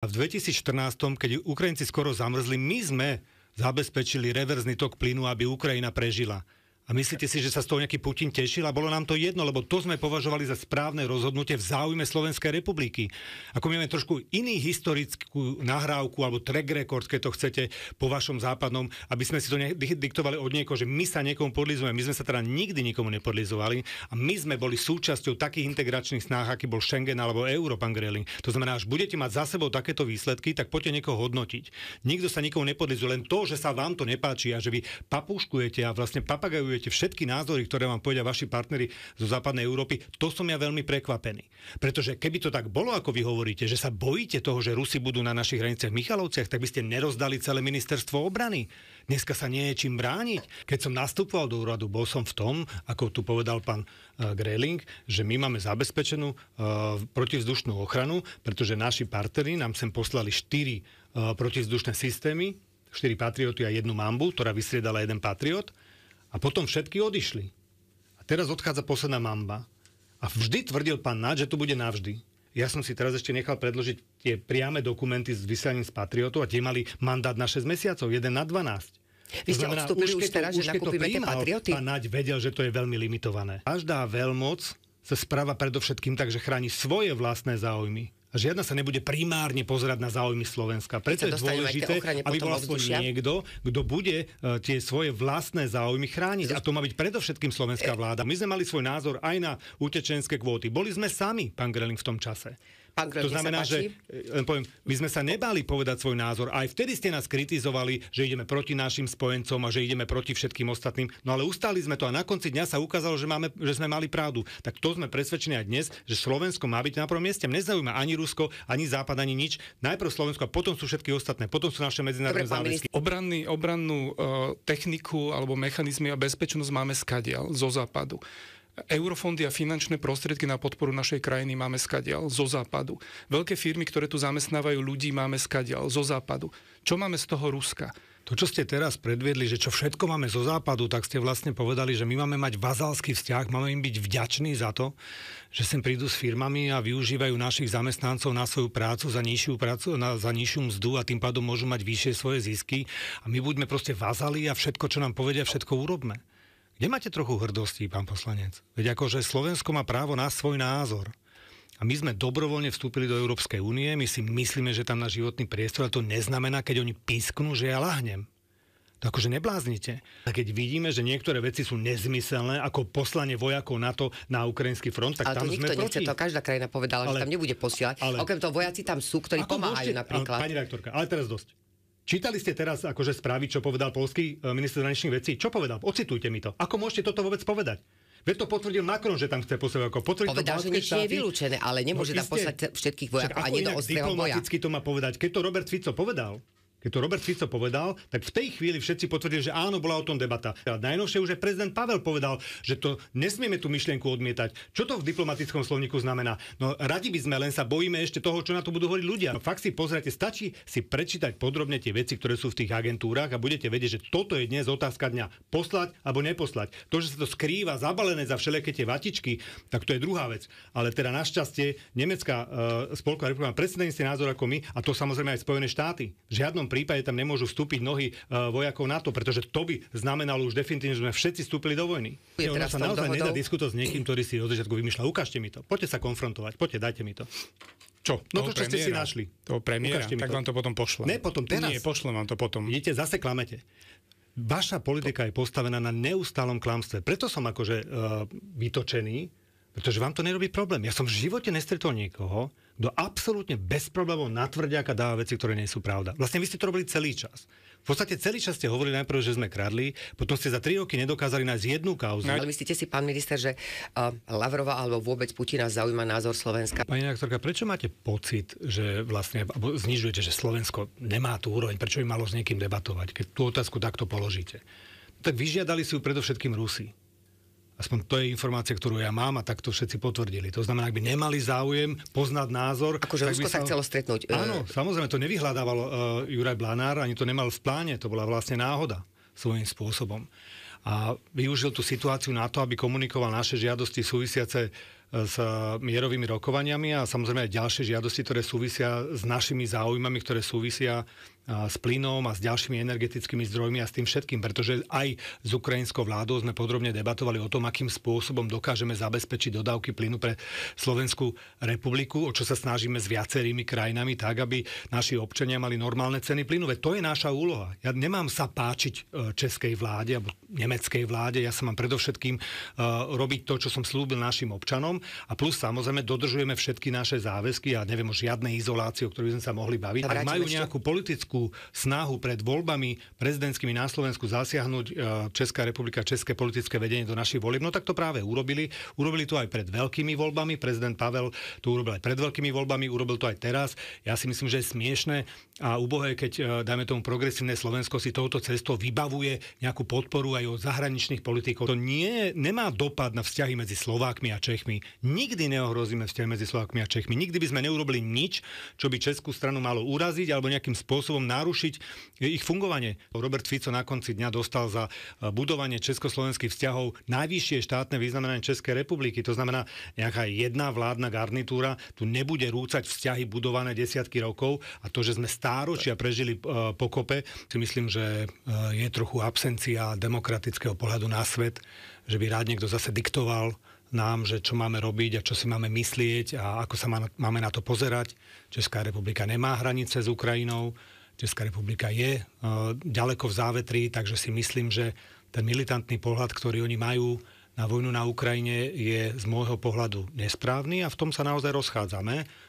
A v 2014, keď Ukrajinci skoro zamrzli, my sme zabezpečili reverzný tok plynu, aby Ukrajina prežila. A myslíte si, že sa z toho nejaký Putin tešil? A bolo nám to jedno, lebo to sme považovali za správne rozhodnutie v záujme Slovenskej republiky. Ako my máme trošku iný historickú nahrávku alebo track record, keď to chcete, po vašom západnom, aby sme si to diktovali od niekoho, že my sa niekomu podlizujeme. My sme sa teda nikdy nikomu nepodlizovali a my sme boli súčasťou takých integračných snah, aký bol Schengen alebo euro, pán Greling. To znamená, až budete mať za sebou takéto výsledky, tak poďte niekoho hodnotiť. Nikto sa nikomu nepodlizuje, len to, že sa vám to nepáči a že vy papúškujete a vlastne papagajujete počujete všetky názory, ktoré vám povedia vaši partnery zo západnej Európy, to som ja veľmi prekvapený. Pretože keby to tak bolo, ako vy hovoríte, že sa bojíte toho, že Rusi budú na našich hraniciach v Michalovciach, tak by ste nerozdali celé ministerstvo obrany. Dneska sa nie je čím brániť. Keď som nastupoval do úradu, bol som v tom, ako tu povedal pán uh, e, Greling, že my máme zabezpečenú uh, protivzdušnú ochranu, pretože naši partnery nám sem poslali štyri uh, protivzdušné systémy, štyri Patrioty a jednu Mambu, ktorá vysriedala jeden Patriot. A potom všetky odišli. A teraz odchádza posledná mamba. A vždy tvrdil pán Naď, že tu bude navždy. Ja som si teraz ešte nechal predložiť tie priame dokumenty s vysielaním z Patriotov a tie mali mandát na 6 mesiacov, 1 na 12. Vy ste znamená, odstúpili už, už teraz, už že nakúpime tie Patrioty? Pán Naď vedel, že to je veľmi limitované. Každá veľmoc sa správa predovšetkým tak, že chráni svoje vlastné záujmy žiadna sa nebude primárne pozerať na záujmy Slovenska. Preto je dôležité, aby bol aspoň niekto, kto bude e, tie svoje vlastné záujmy chrániť. A to má byť predovšetkým slovenská e, vláda. My sme mali svoj názor aj na utečenské kvóty. Boli sme sami, pán Greling, v tom čase. Pán Grojnic, to znamená, že e, len poviem, my sme sa nebali povedať svoj názor. Aj vtedy ste nás kritizovali, že ideme proti našim spojencom a že ideme proti všetkým ostatným. No ale ustali sme to a na konci dňa sa ukázalo, že, máme, že sme mali pravdu. Tak to sme presvedčení aj dnes, že Slovensko má byť na prvom mieste. nezaujíma ani Rusko, ani Západ, ani nič. Najprv Slovensko a potom sú všetky ostatné. Potom sú naše medzinárodné záväzky. Obranný, obrannú uh, techniku alebo mechanizmy a bezpečnosť máme skadial zo západu. Eurofondy a finančné prostriedky na podporu našej krajiny máme skadial, zo západu. Veľké firmy, ktoré tu zamestnávajú ľudí, máme skadial, zo západu. Čo máme z toho Ruska? To, čo ste teraz predviedli, že čo všetko máme zo západu, tak ste vlastne povedali, že my máme mať vazalský vzťah, máme im byť vďační za to, že sem prídu s firmami a využívajú našich zamestnancov na svoju prácu za nižšiu, prácu, na, za nižšiu mzdu a tým pádom môžu mať vyššie svoje zisky. A my buďme proste vazali a všetko, čo nám povedia, všetko urobme nemáte trochu hrdosti, pán poslanec? Veď akože Slovensko má právo na svoj názor. A my sme dobrovoľne vstúpili do Európskej únie, my si myslíme, že tam na životný priestor, ale to neznamená, keď oni písknú, že ja lahnem. To akože nebláznite. A keď vidíme, že niektoré veci sú nezmyselné, ako poslanie vojakov na to na ukrajinský front, tak ale tam to nikto sme nechce, proti. to každá krajina povedala, ale, že tam nebude posielať. Ale, Okrem toho vojaci tam sú, ktorí pomáhajú môžete, napríklad. Pani rektorka, ale teraz dosť. Čítali ste teraz akože správy, čo povedal polský e, minister zahraničných vecí. Čo povedal? Ocitujte mi to. Ako môžete toto vôbec povedať? Veď to potvrdil Macron, že tam chce posielať ako potvrdil Povedal, že niečo je vylúčené, ale nemôže no, tam poslať všetkých vojakov ani do ostrého boja. Diplomaticky to má povedať. Keď to Robert Fico povedal, keď to Robert Fico povedal, tak v tej chvíli všetci potvrdili, že áno, bola o tom debata. A najnovšie už aj prezident Pavel povedal, že to nesmieme tú myšlienku odmietať. Čo to v diplomatickom slovníku znamená? No radi by sme, len sa bojíme ešte toho, čo na to budú hovoriť ľudia. No, fakt si pozrite, stačí si prečítať podrobne tie veci, ktoré sú v tých agentúrach a budete vedieť, že toto je dnes otázka dňa. Poslať alebo neposlať. To, že sa to skrýva zabalené za všelijaké tie vatičky, tak to je druhá vec. Ale teda našťastie Nemecká uh, spolková republika má presne názor ako my a to samozrejme aj Spojené štáty. V žiadnom prípade tam nemôžu vstúpiť nohy e, vojakov NATO, pretože to by znamenalo už definitívne, že sme všetci vstúpili do vojny. Je Nie, sa naozaj dohodou? nedá diskutovať s niekým, ktorý si od začiatku vymýšľa. Ukážte mi to. Poďte sa konfrontovať. Poďte, dajte mi to. Čo? No to, čo premiéra, ste si našli. To premiéra, Ukážte mi tak to. vám to potom pošlem. Ne, potom teraz. Nie, pošlem vám to potom. Idete, zase klamete. Vaša politika to... je postavená na neustálom klamstve. Preto som akože uh, vytočený, pretože vám to nerobí problém. Ja som v živote nestretol niekoho, kto absolútne bez problémov natvrdiaka dáva veci, ktoré nie sú pravda. Vlastne vy ste to robili celý čas. V podstate celý čas ste hovorili najprv, že sme kradli, potom ste za tri roky nedokázali nájsť jednu kauzu. No, ale myslíte si, pán minister, že uh, Lavrova alebo vôbec Putina zaujíma názor Slovenska? Pani redaktorka, prečo máte pocit, že vlastne alebo znižujete, že Slovensko nemá tú úroveň, prečo by malo s niekým debatovať, keď tú otázku takto položíte? Tak vyžiadali si ju predovšetkým Rusi aspoň to je informácia, ktorú ja mám a tak to všetci potvrdili. To znamená, ak by nemali záujem poznať názor... Akože Rusko sa chcelo stretnúť. E- Áno, samozrejme, to nevyhľadával uh, e, Juraj Blanár, ani to nemal v pláne, to bola vlastne náhoda svojím spôsobom. A využil tú situáciu na to, aby komunikoval naše žiadosti súvisiace s mierovými rokovaniami a samozrejme aj ďalšie žiadosti, ktoré súvisia s našimi záujmami, ktoré súvisia s plynom a s ďalšími energetickými zdrojmi a s tým všetkým, pretože aj s ukrajinskou vládou sme podrobne debatovali o tom, akým spôsobom dokážeme zabezpečiť dodávky plynu pre Slovenskú republiku, o čo sa snažíme s viacerými krajinami, tak aby naši občania mali normálne ceny plynu. Veď to je naša úloha. Ja nemám sa páčiť e, českej vláde alebo nemeckej vláde, ja sa mám predovšetkým e, robiť to, čo som slúbil našim občanom a plus samozrejme dodržujeme všetky naše záväzky a neviem o žiadnej izolácii, o ktorej sme sa mohli baviť. Ak majú ešte? nejakú politickú snahu pred voľbami prezidentskými na Slovensku zasiahnuť e, Česká republika, české politické vedenie do našich volieb, no tak to práve urobili. Urobili to aj pred veľkými voľbami. Prezident Pavel to urobil aj pred veľkými voľbami, urobil to aj teraz. Ja si myslím, že je smiešne a ubohé, keď e, dajme tomu progresívne Slovensko si touto cestou vybavuje nejakú podporu aj od zahraničných politikov. To nie, nemá dopad na vzťahy medzi Slovákmi a Čechmi nikdy neohrozíme vzťah medzi Slovakmi a Čechmi. Nikdy by sme neurobili nič, čo by Českú stranu malo uraziť alebo nejakým spôsobom narušiť ich fungovanie. Robert Fico na konci dňa dostal za e, budovanie československých vzťahov najvyššie štátne významenie Českej republiky. To znamená, nejaká jedna vládna garnitúra tu nebude rúcať vzťahy budované desiatky rokov a to, že sme stáročia prežili e, pokope, si myslím, že e, je trochu absencia demokratického pohľadu na svet, že by rád niekto zase diktoval nám, že čo máme robiť a čo si máme myslieť a ako sa máme na to pozerať. Česká republika nemá hranice s Ukrajinou, Česká republika je e, ďaleko v závetri, takže si myslím, že ten militantný pohľad, ktorý oni majú na vojnu na Ukrajine, je z môjho pohľadu nesprávny a v tom sa naozaj rozchádzame.